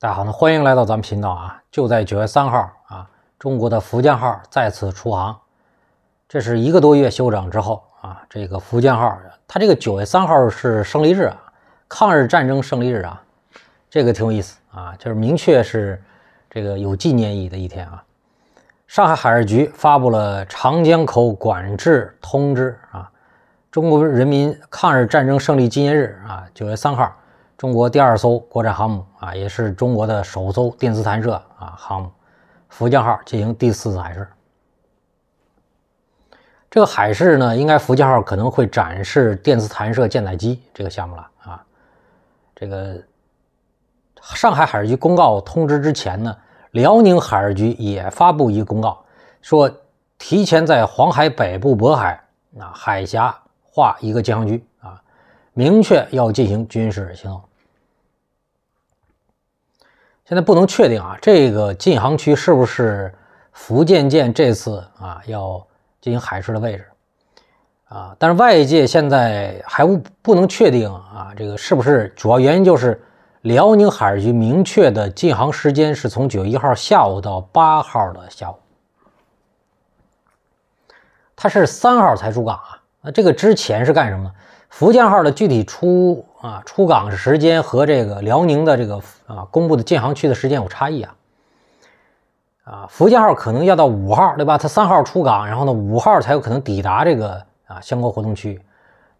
大家好，那欢迎来到咱们频道啊！就在九月三号啊，中国的福建号再次出航，这是一个多月休整之后啊，这个福建号，它这个九月三号是胜利日啊，抗日战争胜利日啊，这个挺有意思啊，就是明确是这个有纪念意义的一天啊。上海海事局发布了长江口管制通知啊，中国人民抗日战争胜利纪念日啊，九月三号。中国第二艘国产航母啊，也是中国的首艘电磁弹射啊航母，福建号进行第四次海试。这个海试呢，应该福建号可能会展示电磁弹射舰载机这个项目了啊。这个上海海事局公告通知之前呢，辽宁海事局也发布一个公告，说提前在黄海北部、渤海啊海峡划一个疆区啊，明确要进行军事行动。现在不能确定啊，这个禁航区是不是福建舰这次啊要进行海试的位置啊？但是外界现在还不能确定啊，这个是不是主要原因就是辽宁海事局明确的禁航时间是从九月一号下午到八号的下午，它是三号才出港啊，那这个之前是干什么？福建号的具体出。啊，出港时间和这个辽宁的这个啊公布的建航区的时间有差异啊。啊，福建号可能要到五号，对吧？它三号出港，然后呢五号才有可能抵达这个啊相关活动区。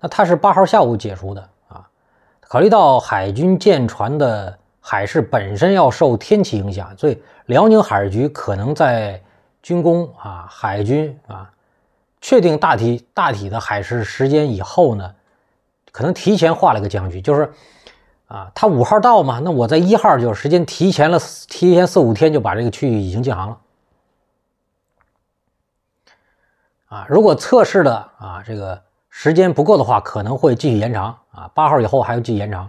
那它是八号下午解除的啊。考虑到海军舰船的海事本身要受天气影响，所以辽宁海事局可能在军工啊海军啊确定大体大体的海事时间以后呢。可能提前画了一个僵局，就是啊，他五号到嘛，那我在一号就时间提前了，提前四五天就把这个区域已经进航了。啊，如果测试的啊这个时间不够的话，可能会继续延长啊，八号以后还要继续延长。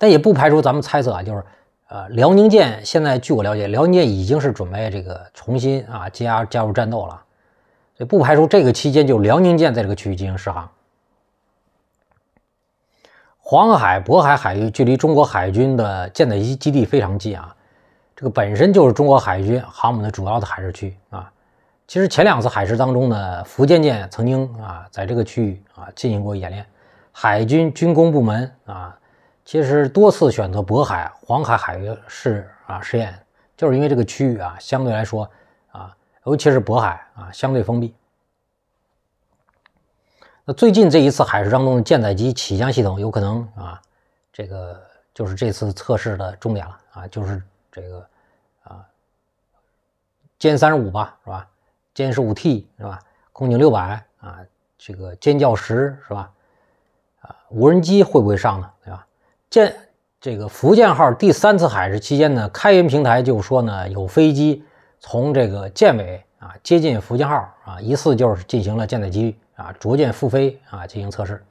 但也不排除咱们猜测啊，就是呃，辽宁舰现在据我了解，辽宁舰已经是准备这个重新啊加加入战斗了，所以不排除这个期间就辽宁舰在这个区域进行试航。黄海、渤海海域距离中国海军的舰载机基地非常近啊，这个本身就是中国海军航母的主要的海事区啊。其实前两次海试当中呢，福建舰曾经啊在这个区域啊进行过演练。海军军工部门啊，其实多次选择渤海、黄海海域试啊试验，就是因为这个区域啊相对来说啊，尤其是渤海啊相对封闭。那最近这一次海事当中，的舰载机起降系统有可能啊，这个就是这次测试的重点了啊，就是这个啊，歼三十五吧，是吧？歼十五 T 是吧？空警六百啊，这个歼教十是吧？啊，无人机会不会上呢？对吧？舰这个福建号第三次海试期间呢，开云平台就说呢，有飞机从这个舰尾啊接近福建号啊，疑似就是进行了舰载机。啊，逐渐复飞啊，进行测试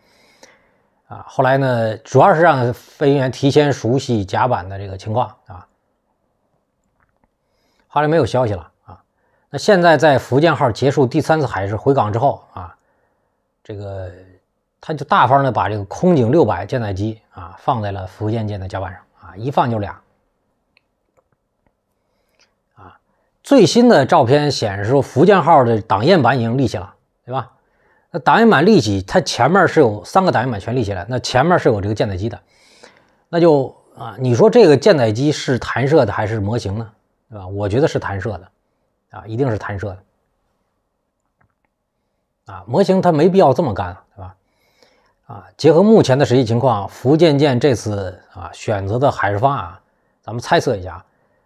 啊。后来呢，主要是让飞行员提前熟悉甲板的这个情况啊。后来没有消息了啊。那现在在福建号结束第三次海试回港之后啊，这个他就大方的把这个空警六百舰载机啊放在了福建舰的甲板上啊，一放就俩啊。最新的照片显示说，福建号的挡焰板已经立起了，对吧？打印板立起，它前面是有三个打印板全立起来，那前面是有这个舰载机的，那就啊，你说这个舰载机是弹射的还是模型呢？对吧？我觉得是弹射的，啊，一定是弹射的，啊，模型它没必要这么干，对吧？啊，结合目前的实际情况，福建舰这次啊选择的海事方案，咱们猜测一下，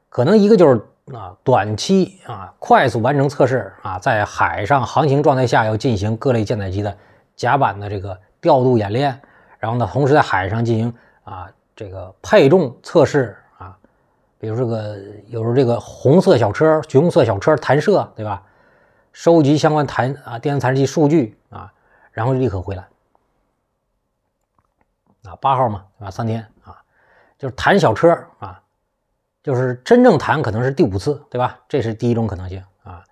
可能一个就是。啊，短期啊，快速完成测试啊，在海上航行状态下要进行各类舰载机的甲板的这个调度演练，然后呢，同时在海上进行啊这个配重测试啊，比如这个，有时候这个红色小车、橘红色小车弹射，对吧？收集相关弹啊电子采集器数据啊，然后立刻回来。啊，八号嘛，啊三天啊，就是弹小车啊。就是真正弹可能是第五次，对吧？这是第一种可能性啊，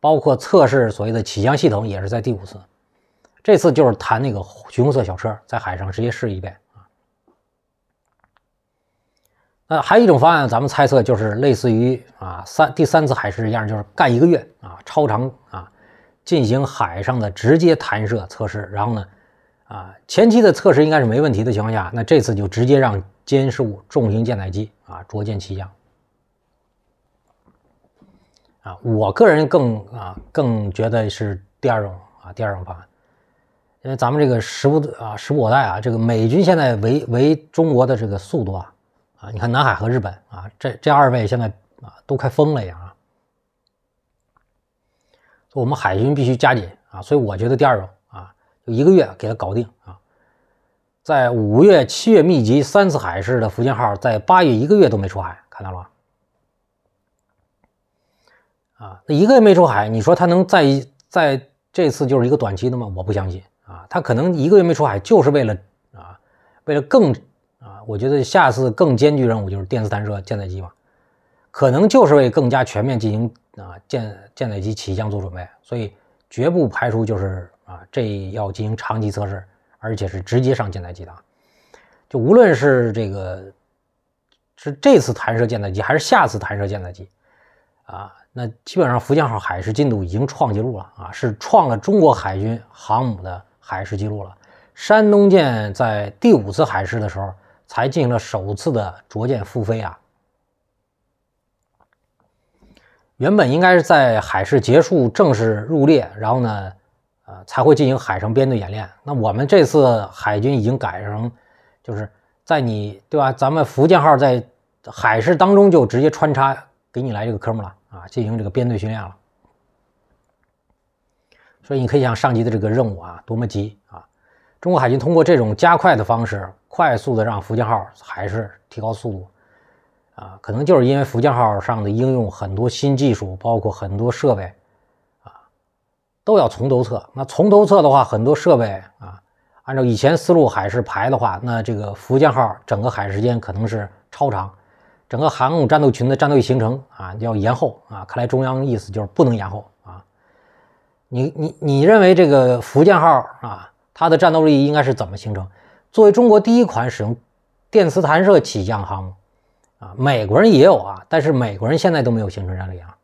包括测试所谓的起降系统也是在第五次，这次就是弹那个橘红色小车在海上直接试一遍啊。那还有一种方案，咱们猜测就是类似于啊三第三次海试一样，就是干一个月啊，超长啊，进行海上的直接弹射测试，然后呢。啊，前期的测试应该是没问题的情况下，那这次就直接让歼十五重型舰载机啊着舰起降。啊，我个人更啊更觉得是第二种啊第二种方案，因为咱们这个时不啊时不我待啊，这个美军现在围围中国的这个速度啊啊，你看南海和日本啊这这二位现在啊都快疯了一样啊，我们海军必须加紧啊，所以我觉得第二种。一个月给他搞定啊！在五月、七月密集三次海试的福建号，在八月一个月都没出海，看到了吗？啊，那一个月没出海，你说他能在在这次就是一个短期的吗？我不相信啊！他可能一个月没出海，就是为了啊，为了更啊，我觉得下次更艰巨任务就是电磁弹射舰载机嘛，可能就是为更加全面进行啊舰舰载机起降做准备，所以绝不排除就是。啊，这要进行长期测试，而且是直接上舰载机的。就无论是这个是这次弹射舰载机，还是下次弹射舰载机，啊，那基本上福建号海事进度已经创纪录了啊，是创了中国海军航母的海事记录了。山东舰在第五次海试的时候才进行了首次的着舰复飞啊，原本应该是在海试结束正式入列，然后呢？呃，才会进行海上编队演练。那我们这次海军已经改成，就是在你对吧？咱们福建号在海事当中就直接穿插给你来这个科目了啊，进行这个编队训练了。所以你可以想上级的这个任务啊，多么急啊！中国海军通过这种加快的方式，快速的让福建号还是提高速度啊，可能就是因为福建号上的应用很多新技术，包括很多设备。都要从头测，那从头测的话，很多设备啊，按照以前思路海试排的话，那这个福建号整个海试间可能是超长，整个航母战斗群的战斗力形成啊要延后啊，看来中央意思就是不能延后啊。你你你认为这个福建号啊，它的战斗力应该是怎么形成？作为中国第一款使用电磁弹射起降航母啊，美国人也有啊，但是美国人现在都没有形成战略力啊。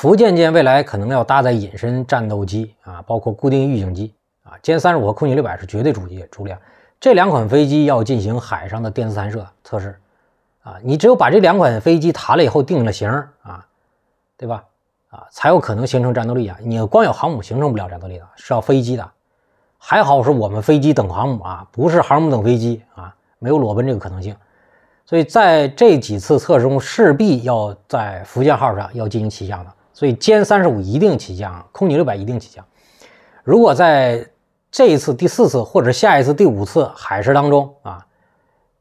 福建舰未来可能要搭载隐身战斗机啊，包括固定预警机啊，歼三十五和空警六百是绝对主力主力啊。这两款飞机要进行海上的电磁弹射测试啊，你只有把这两款飞机弹了以后定了型啊，对吧？啊，才有可能形成战斗力啊。你光有航母形成不了战斗力的，是要飞机的。还好是我们飞机等航母啊，不是航母等飞机啊，没有裸奔这个可能性。所以在这几次测试中，势必要在福建号上要进行起降的。所以歼三十五一定起降，空警六百一定起降。如果在这一次第四次或者下一次第五次海试当中啊，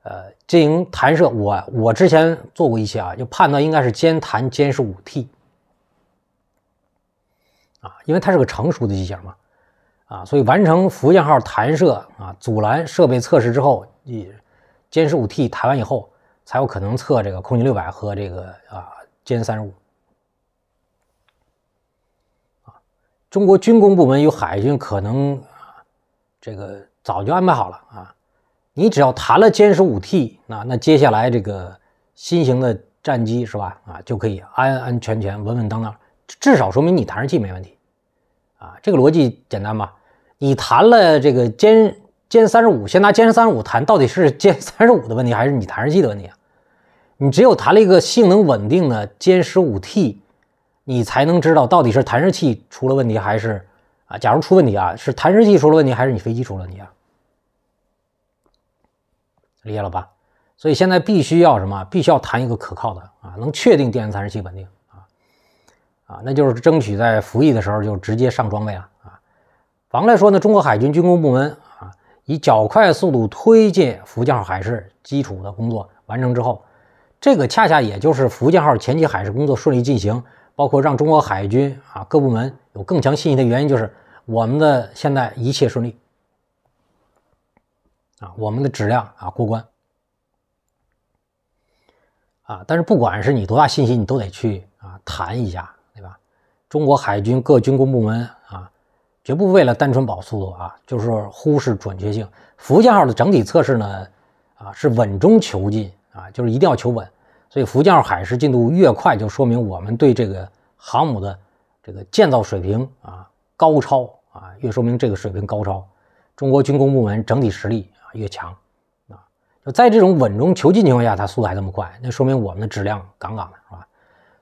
呃，进行弹射，我我之前做过一些啊，就判断应该是歼弹歼十五 T 啊，因为它是个成熟的机型嘛啊，所以完成福建号弹射啊阻拦设备测试之后，你歼十五 T 弹完以后，才有可能测这个空警六百和这个啊歼三十五。中国军工部门有海军，可能这个早就安排好了啊。你只要谈了歼十五 T，那那接下来这个新型的战机是吧？啊，就可以安安全全、稳稳当当。至少说明你弹射器没问题啊。这个逻辑简单吧？你谈了这个歼歼三十五，先拿歼三十五谈，到底是歼三十五的问题，还是你弹射器的问题啊？你只有谈了一个性能稳定的歼十五 T。你才能知道到底是弹射器出了问题，还是啊？假如出问题啊，是弹射器出了问题，还是你飞机出了问题啊？理解了吧？所以现在必须要什么？必须要谈一个可靠的啊，能确定电源弹射器稳定啊啊，那就是争取在服役的时候就直接上装备了啊。反过来说呢，中国海军军工部门啊，以较快速度推进福建号海试基础的工作完成之后，这个恰恰也就是福建号前期海试工作顺利进行。包括让中国海军啊各部门有更强信心的原因，就是我们的现在一切顺利啊，我们的质量啊过关啊。但是不管是你多大信心，你都得去啊谈一下，对吧？中国海军各军工部门啊，绝不为了单纯保速度啊，就是忽视准确性。福建号的整体测试呢啊，是稳中求进啊，就是一定要求稳。这福建号海试进度越快，就说明我们对这个航母的这个建造水平啊高超啊，越说明这个水平高超，中国军工部门整体实力啊越强啊。就在这种稳中求进情况下，它速度还这么快，那说明我们的质量杠杠的是吧？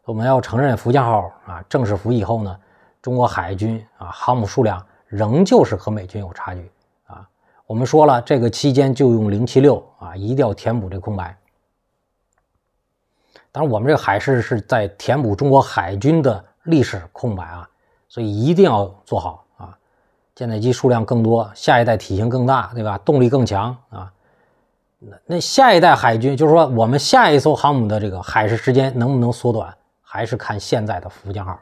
我们要承认福建号啊正式服役以后呢，中国海军啊航母数量仍旧是和美军有差距啊。我们说了，这个期间就用零七六啊，一定要填补这空白。当然，我们这个海试是在填补中国海军的历史空白啊，所以一定要做好啊。舰载机数量更多，下一代体型更大，对吧？动力更强啊。那下一代海军，就是说我们下一艘航母的这个海试时间能不能缩短，还是看现在的福建号。